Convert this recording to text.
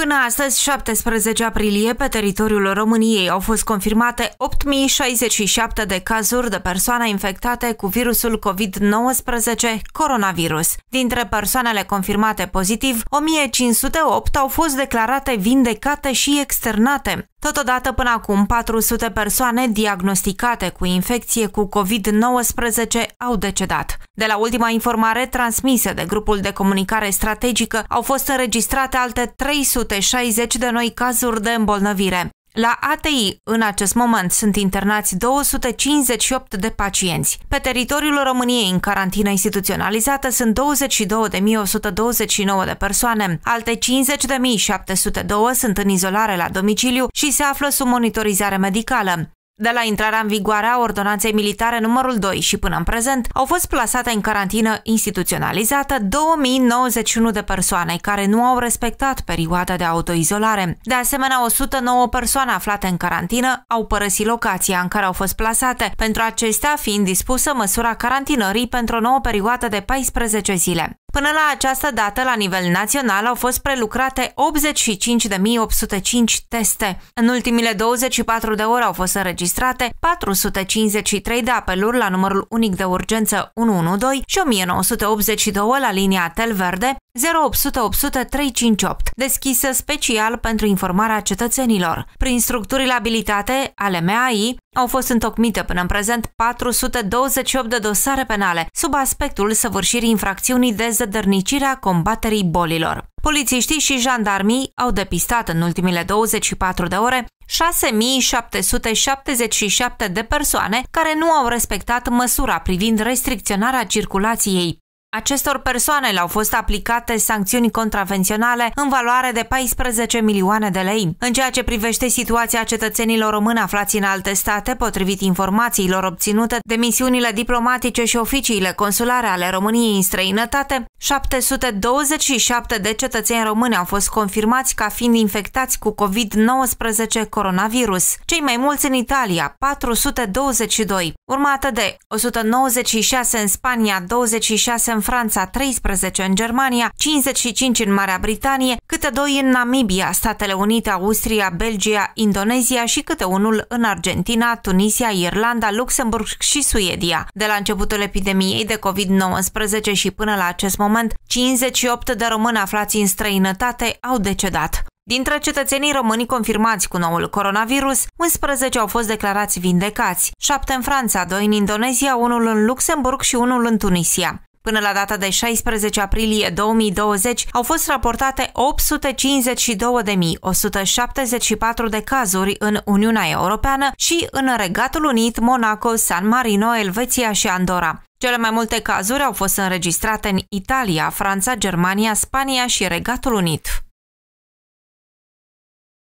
Până astăzi, 17 aprilie, pe teritoriul României au fost confirmate 8.067 de cazuri de persoane infectate cu virusul COVID-19 coronavirus. Dintre persoanele confirmate pozitiv, 1.508 au fost declarate vindecate și externate. Totodată, până acum, 400 persoane diagnosticate cu infecție cu COVID-19 au decedat. De la ultima informare transmisă de grupul de comunicare strategică, au fost înregistrate alte 360 de noi cazuri de îmbolnăvire. La ATI, în acest moment, sunt internați 258 de pacienți. Pe teritoriul României, în carantină instituționalizată, sunt 22.129 de persoane. Alte 50.702 sunt în izolare la domiciliu și se află sub monitorizare medicală. De la intrarea în vigoare a Ordonanței Militare numărul 2 și până în prezent, au fost plasate în carantină instituționalizată 2091 de persoane care nu au respectat perioada de autoizolare. De asemenea, 109 persoane aflate în carantină au părăsit locația în care au fost plasate, pentru acestea fiind dispusă măsura carantinării pentru o nouă perioadă de 14 zile. Până la această dată, la nivel național, au fost prelucrate 85.805 teste. În ultimile 24 de ore au fost înregistrate 453 de apeluri la numărul unic de urgență 112 și 1982 la linia Tel Verde, 0800 800 358, deschisă special pentru informarea cetățenilor. Prin structurile abilitate ale MAI au fost întocmite până în prezent 428 de dosare penale sub aspectul săvârșirii infracțiunii de zădărnicire a combaterii bolilor. Polițiștii și jandarmii au depistat în ultimile 24 de ore 6777 de persoane care nu au respectat măsura privind restricționarea circulației Acestor persoane le-au fost aplicate sancțiuni contravenționale în valoare de 14 milioane de lei. În ceea ce privește situația cetățenilor români aflați în alte state, potrivit informațiilor obținute de misiunile diplomatice și oficiile consulare ale României în străinătate, 727 de cetățeni români au fost confirmați ca fiind infectați cu COVID-19 coronavirus, cei mai mulți în Italia, 422, urmată de 196 în Spania, 26 în în Franța, 13 în Germania, 55 în Marea Britanie, câte 2 în Namibia, Statele Unite, Austria, Belgia, Indonezia și câte unul în Argentina, Tunisia, Irlanda, Luxemburg și Suedia. De la începutul epidemiei de COVID-19 și până la acest moment, 58 de români aflați în străinătate au decedat. Dintre cetățenii români confirmați cu noul coronavirus, 11 au fost declarați vindecați, 7 în Franța, 2 în Indonezia, 1 în Luxemburg și 1 în Tunisia. Până la data de 16 aprilie 2020 au fost raportate 852.174 de cazuri în Uniunea Europeană și în Regatul Unit, Monaco, San Marino, Elveția și Andorra. Cele mai multe cazuri au fost înregistrate în Italia, Franța, Germania, Spania și Regatul Unit.